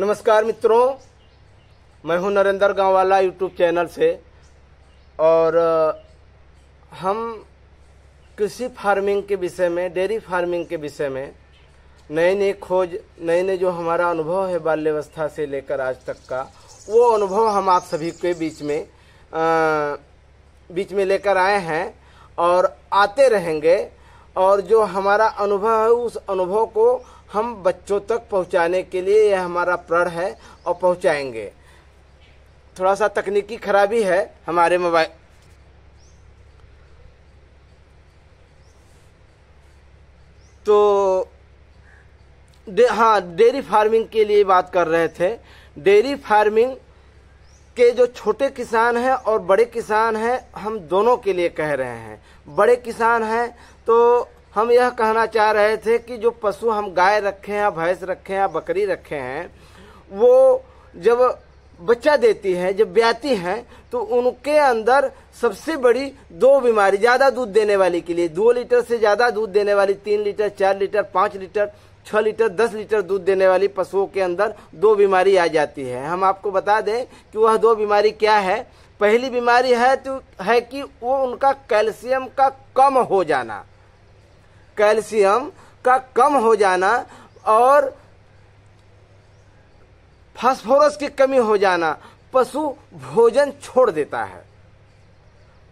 नमस्कार मित्रों मैं हूं नरेंद्र गांववाला यूट्यूब चैनल से और हम कृषि फार्मिंग के विषय में डेयरी फार्मिंग के विषय में नए नए खोज नए नए जो हमारा अनुभव है बाल्यवस्था से लेकर आज तक का वो अनुभव हम आप सभी के बीच में आ, बीच में लेकर आए हैं और आते रहेंगे और जो हमारा अनुभव है उस अनुभव को हम बच्चों तक पहुंचाने के लिए यह हमारा प्रण है और पहुंचाएंगे थोड़ा सा तकनीकी खराबी है हमारे मोबाइल तो दे, हाँ डेयरी फार्मिंग के लिए बात कर रहे थे डेयरी फार्मिंग के जो छोटे किसान हैं और बड़े किसान हैं हम दोनों के लिए कह रहे हैं बड़े किसान हैं तो हम यह कहना चाह रहे थे कि जो पशु हम गाय रखे हैं भैंस रखे हैं बकरी रखे हैं वो जब बच्चा देती है जब ब्याती है तो उनके अंदर सबसे बड़ी दो बीमारी ज़्यादा दूध देने वाली के लिए दो लीटर से ज़्यादा दूध देने वाली तीन लीटर चार लीटर पांच लीटर छह लीटर दस लीटर दूध देने वाली पशुओं के अंदर दो बीमारी आ जाती है हम आपको बता दें कि वह दो बीमारी क्या है पहली बीमारी है तो है कि वो उनका कैल्शियम का कम हो जाना कैल्शियम का कम हो जाना और फास्फोरस की कमी हो जाना पशु भोजन छोड़ देता है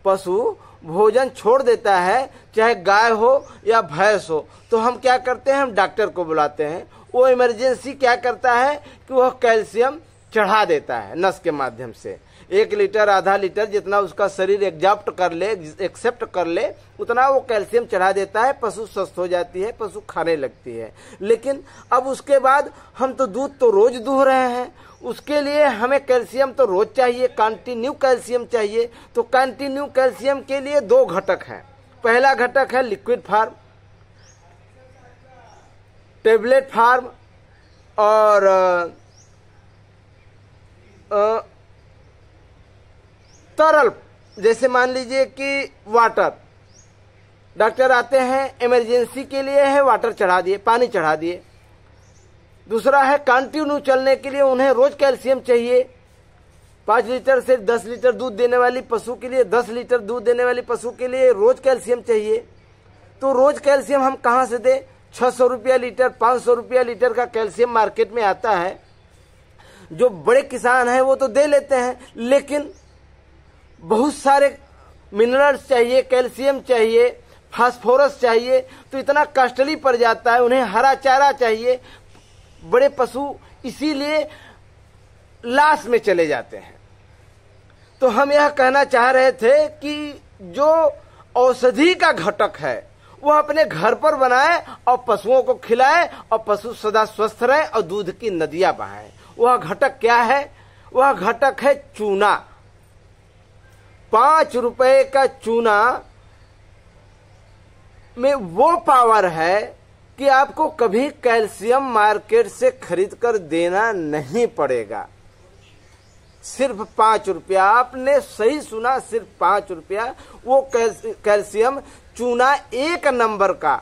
पशु भोजन छोड़ देता है चाहे गाय हो या भैंस हो तो हम क्या करते हैं हम डॉक्टर को बुलाते हैं वो इमरजेंसी क्या करता है कि वह कैल्शियम चढ़ा देता है नस के माध्यम से एक लीटर आधा लीटर जितना उसका शरीर एग्जॉप्ट कर ले एक्सेप्ट कर ले उतना वो कैल्शियम चढ़ा देता है पशु स्वस्थ हो जाती है पशु खाने लगती है लेकिन अब उसके बाद हम तो दूध तो रोज दूह रहे हैं उसके लिए हमें कैल्शियम तो रोज चाहिए कंटिन्यू कैल्शियम चाहिए तो कंटिन्यू कैल्शियम के लिए दो घटक हैं पहला घटक है लिक्विड फार्म टेबलेट फार्म और आ, आ, तरल जैसे मान लीजिए कि वाटर डॉक्टर आते हैं इमरजेंसी के लिए है वाटर चढ़ा दिए पानी चढ़ा दिए दूसरा है कंटिन्यू चलने के लिए उन्हें रोज कैल्शियम चाहिए पांच लीटर से दस लीटर दूध देने वाली पशु के लिए दस लीटर दूध देने वाली पशु के लिए रोज कैल्शियम चाहिए तो रोज कैल्शियम हम कहाँ से दे छह सौ रुपया लीटर पांच सौ रुपया लीटर का कैल्शियम मार्केट में आता है जो बड़े किसान हैं वो तो दे लेते हैं लेकिन बहुत सारे मिनरल्स चाहिए कैल्शियम चाहिए फास्फोरस चाहिए तो इतना कॉस्टली पड़ जाता है उन्हें हरा चारा चाहिए बड़े पशु इसीलिए लाश में चले जाते हैं तो हम यह कहना चाह रहे थे कि जो औषधि का घटक है वह अपने घर पर बनाए और पशुओं को खिलाए और पशु सदा स्वस्थ रहे और दूध की नदियां बहाए वह घटक क्या है वह घटक है चूना पांच रुपए का चूना में वो पावर है कि आपको कभी कैल्शियम मार्केट से खरीद कर देना नहीं पड़ेगा सिर्फ पांच रुपया आपने सही सुना सिर्फ पांच रुपया वो कैल्शियम चूना एक नंबर का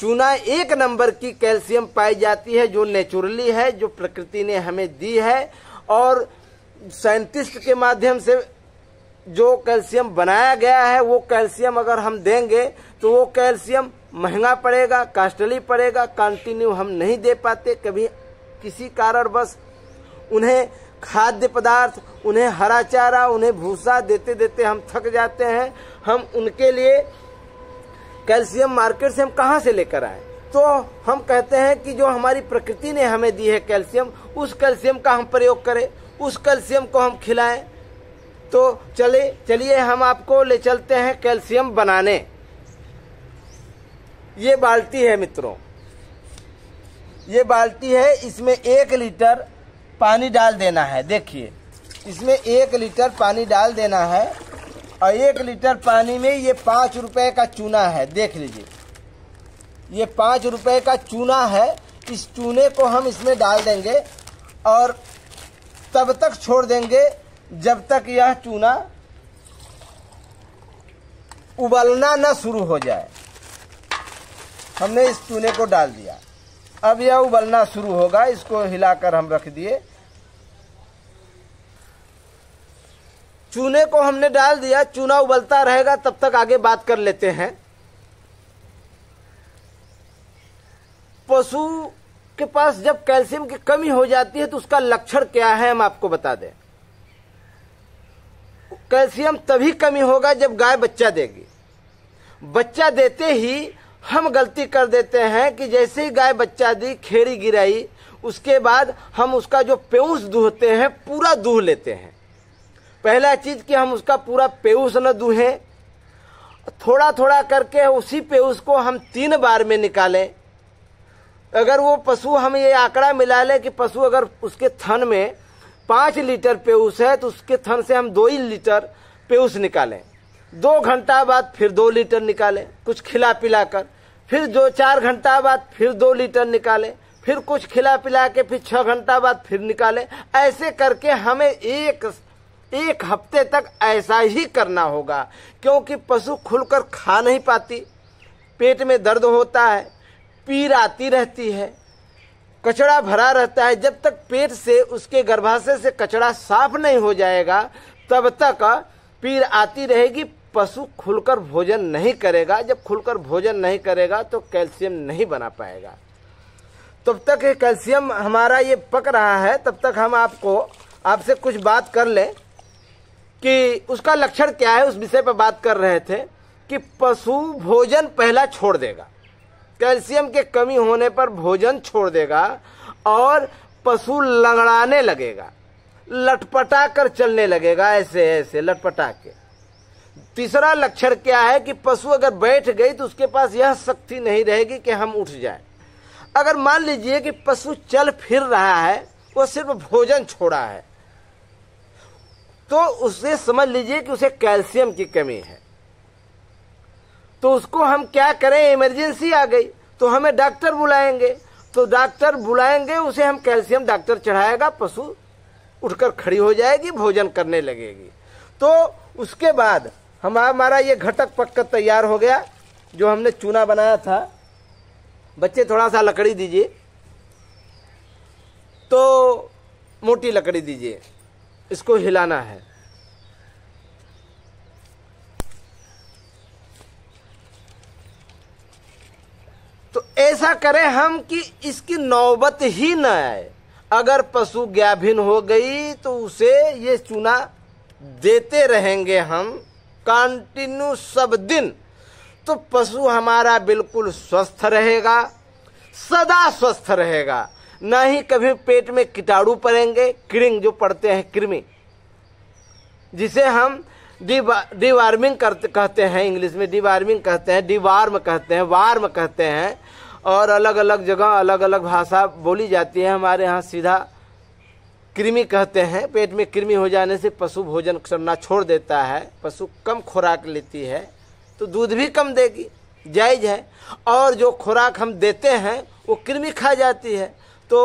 चूना एक नंबर की कैल्शियम पाई जाती है जो नेचुरली है जो प्रकृति ने हमें दी है और साइंटिस्ट के माध्यम से जो कैल्शियम बनाया गया है वो कैल्शियम अगर हम देंगे तो वो कैल्शियम महंगा पड़ेगा कास्टली पड़ेगा कंटिन्यू हम नहीं दे पाते कभी किसी कारणवश उन्हें खाद्य पदार्थ उन्हें हरा चारा उन्हें भूसा देते देते हम थक जाते हैं हम उनके लिए कैल्शियम मार्केट से हम कहाँ से लेकर आए तो हम कहते हैं कि जो हमारी प्रकृति ने हमें दी है कैल्शियम उस कैल्शियम का हम प्रयोग करें उस कैल्शियम को हम खिलाएं तो चले चलिए हम आपको ले चलते हैं कैल्शियम बनाने ये बाल्टी है मित्रों ये बाल्टी है इसमें एक लीटर पानी डाल देना है देखिए इसमें एक लीटर पानी डाल देना है और एक लीटर पानी में ये पाँच रुपये का चूना है देख लीजिए ये पाँच रुपये का चूना है इस चूने को हम इसमें डाल देंगे और तब तक छोड़ देंगे जब तक यह चूना उबलना न शुरू हो जाए हमने इस चूने को डाल दिया अब यह उबलना शुरू होगा इसको हिलाकर हम रख दिए चूने को हमने डाल दिया चूना उबलता रहेगा तब तक आगे बात कर लेते हैं पशु के पास जब कैल्शियम की कमी हो जाती है तो उसका लक्षण क्या है हम आपको बता दें कैल्शियम तभी कमी होगा जब गाय बच्चा देगी बच्चा देते ही हम गलती कर देते हैं कि जैसे ही गाय बच्चा दी खेड़ी गिराई उसके बाद हम उसका जो पेउस दूहते हैं पूरा दूह लेते हैं पहला चीज कि हम उसका पूरा पेउस न दूहें थोड़ा थोड़ा करके उसी पेउस को हम तीन बार में निकालें अगर वो पशु हम ये आंकड़ा मिला लें कि पशु अगर उसके थन में पाँच लीटर पेउस है तो उसके थन से हम दो ही लीटर पेउस निकालें दो घंटा बाद फिर दो लीटर निकालें कुछ खिला पिला कर फिर दो चार घंटा बाद फिर दो लीटर निकालें फिर कुछ खिला पिला के फिर छह घंटा बाद फिर निकालें ऐसे करके हमें एक एक हफ्ते तक ऐसा ही करना होगा क्योंकि पशु खुलकर खा नहीं पाती पेट में दर्द होता है पीर आती रहती है कचड़ा भरा रहता है जब तक पेट से उसके गर्भाशय से कचड़ा साफ नहीं हो जाएगा तब तक पीर आती रहेगी पशु खुलकर भोजन नहीं करेगा जब खुलकर भोजन नहीं करेगा तो कैल्शियम नहीं बना पाएगा तब तक ये कैल्शियम हमारा ये पक रहा है तब तक हम आपको आपसे कुछ बात कर लें कि उसका लक्षण क्या है उस विषय पर बात कर रहे थे कि पशु भोजन पहला छोड़ देगा कैल्शियम के कमी होने पर भोजन छोड़ देगा और पशु लंगड़ाने लगेगा लटपटा कर चलने लगेगा ऐसे ऐसे लटपटा के तीसरा लक्षण क्या है कि पशु अगर बैठ गई तो उसके पास यह शक्ति नहीं रहेगी कि हम उठ जाए अगर मान लीजिए कि पशु चल फिर रहा है वो सिर्फ भोजन छोड़ा है तो उसे समझ लीजिए कि उसे कैल्शियम की कमी है तो उसको हम क्या करें इमरजेंसी आ गई तो हमें डॉक्टर बुलाएंगे तो डॉक्टर बुलाएंगे उसे हम कैल्शियम डॉक्टर चढ़ाएगा पशु उठकर खड़ी हो जाएगी भोजन करने लगेगी तो उसके बाद हम हमारा ये घटक पक्कर तैयार हो गया जो हमने चूना बनाया था बच्चे थोड़ा सा लकड़ी दीजिए तो मोटी लकड़ी दीजिए इसको हिलाना है तो ऐसा करें हम कि इसकी नौबत ही न आए अगर पशु गाभिन हो गई तो उसे ये चूना देते रहेंगे हम कंटिन्यू सब दिन तो पशु हमारा बिल्कुल स्वस्थ रहेगा सदा स्वस्थ रहेगा ना ही कभी पेट में कीटाणु पड़ेंगे क्रिंग जो पड़ते हैं कृमि जिसे हम डिवार्मिंग करते कहते हैं इंग्लिश में डिवार्मिंग कहते हैं डिवार्म कहते हैं वार्म कहते हैं और अलग अलग जगह अलग अलग भाषा बोली जाती है हमारे यहाँ सीधा कृमि कहते हैं पेट में कृमि हो जाने से पशु भोजन करना छोड़ देता है पशु कम खुराक लेती है तो दूध भी कम देगी जायज है और जो खुराक हम देते हैं वो कृमि खा जाती है तो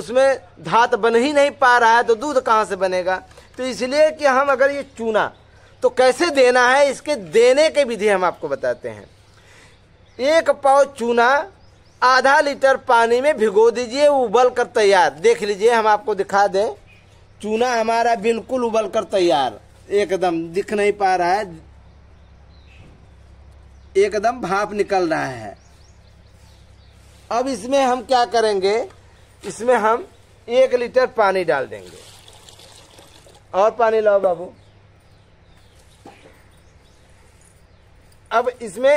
उसमें धात बन ही नहीं पा रहा है तो दूध कहाँ से बनेगा तो इसलिए कि हम अगर ये चूना तो कैसे देना है इसके देने के विधि हम आपको बताते हैं एक पाव चूना आधा लीटर पानी में भिगो दीजिए उबल कर तैयार देख लीजिए हम आपको दिखा दें चूना हमारा बिल्कुल उबल कर तैयार एकदम दिख नहीं पा रहा है एकदम भाप निकल रहा है अब इसमें हम क्या करेंगे इसमें हम एक लीटर पानी डाल देंगे और पानी लाओ बाबू अब इसमें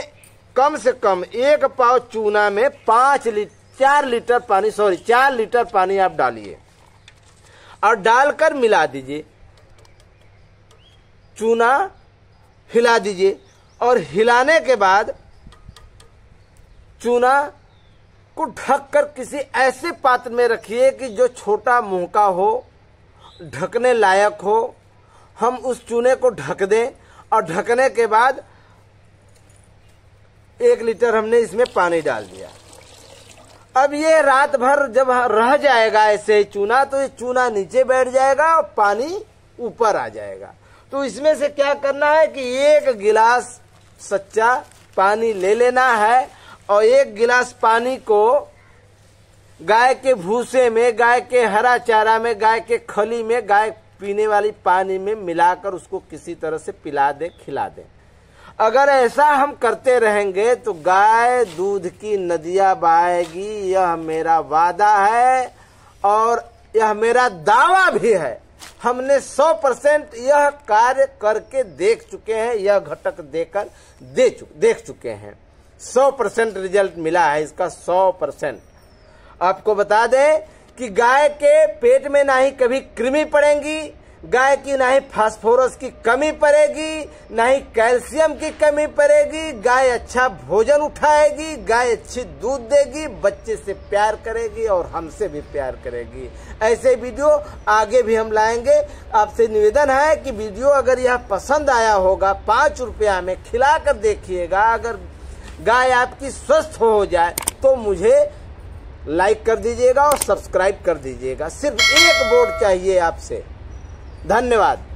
कम से कम एक पाव चूना में पांच लीटर चार लीटर पानी सॉरी चार लीटर पानी आप डालिए और डालकर मिला दीजिए चूना हिला दीजिए और हिलाने के बाद चूना को ढककर किसी ऐसे पात्र में रखिए कि जो छोटा मुंह का हो ढकने लायक हो हम उस चूने को ढक दें और ढकने के बाद एक लीटर हमने इसमें पानी डाल दिया अब ये रात भर जब रह जाएगा ऐसे ही चूना तो ये चूना नीचे बैठ जाएगा और पानी ऊपर आ जाएगा तो इसमें से क्या करना है कि एक गिलास सच्चा पानी ले लेना है और एक गिलास पानी को गाय के भूसे में गाय के हरा चारा में गाय के खली में गाय पीने वाली पानी में मिलाकर उसको किसी तरह से पिला दे खिला दें अगर ऐसा हम करते रहेंगे तो गाय दूध की नदिया बहाएगी यह मेरा वादा है और यह मेरा दावा भी है हमने 100 परसेंट यह कार्य करके देख चुके हैं यह घटक देकर दे चुक, देख चुके हैं 100 परसेंट रिजल्ट मिला है इसका 100 परसेंट आपको बता दें कि गाय के पेट में ना ही कभी कृमि पड़ेंगी गाय की ना ही फास्फोरस की कमी पड़ेगी ना ही कैल्शियम की कमी पड़ेगी गाय अच्छा भोजन उठाएगी गाय अच्छी दूध देगी बच्चे से प्यार करेगी और हमसे भी प्यार करेगी ऐसे वीडियो आगे भी हम लाएंगे आपसे निवेदन है कि वीडियो अगर यह पसंद आया होगा पाँच रुपया में खिला कर देखिएगा अगर गाय आपकी स्वस्थ हो जाए तो मुझे लाइक कर दीजिएगा और सब्सक्राइब कर दीजिएगा सिर्फ एक वोट चाहिए आपसे धन्यवाद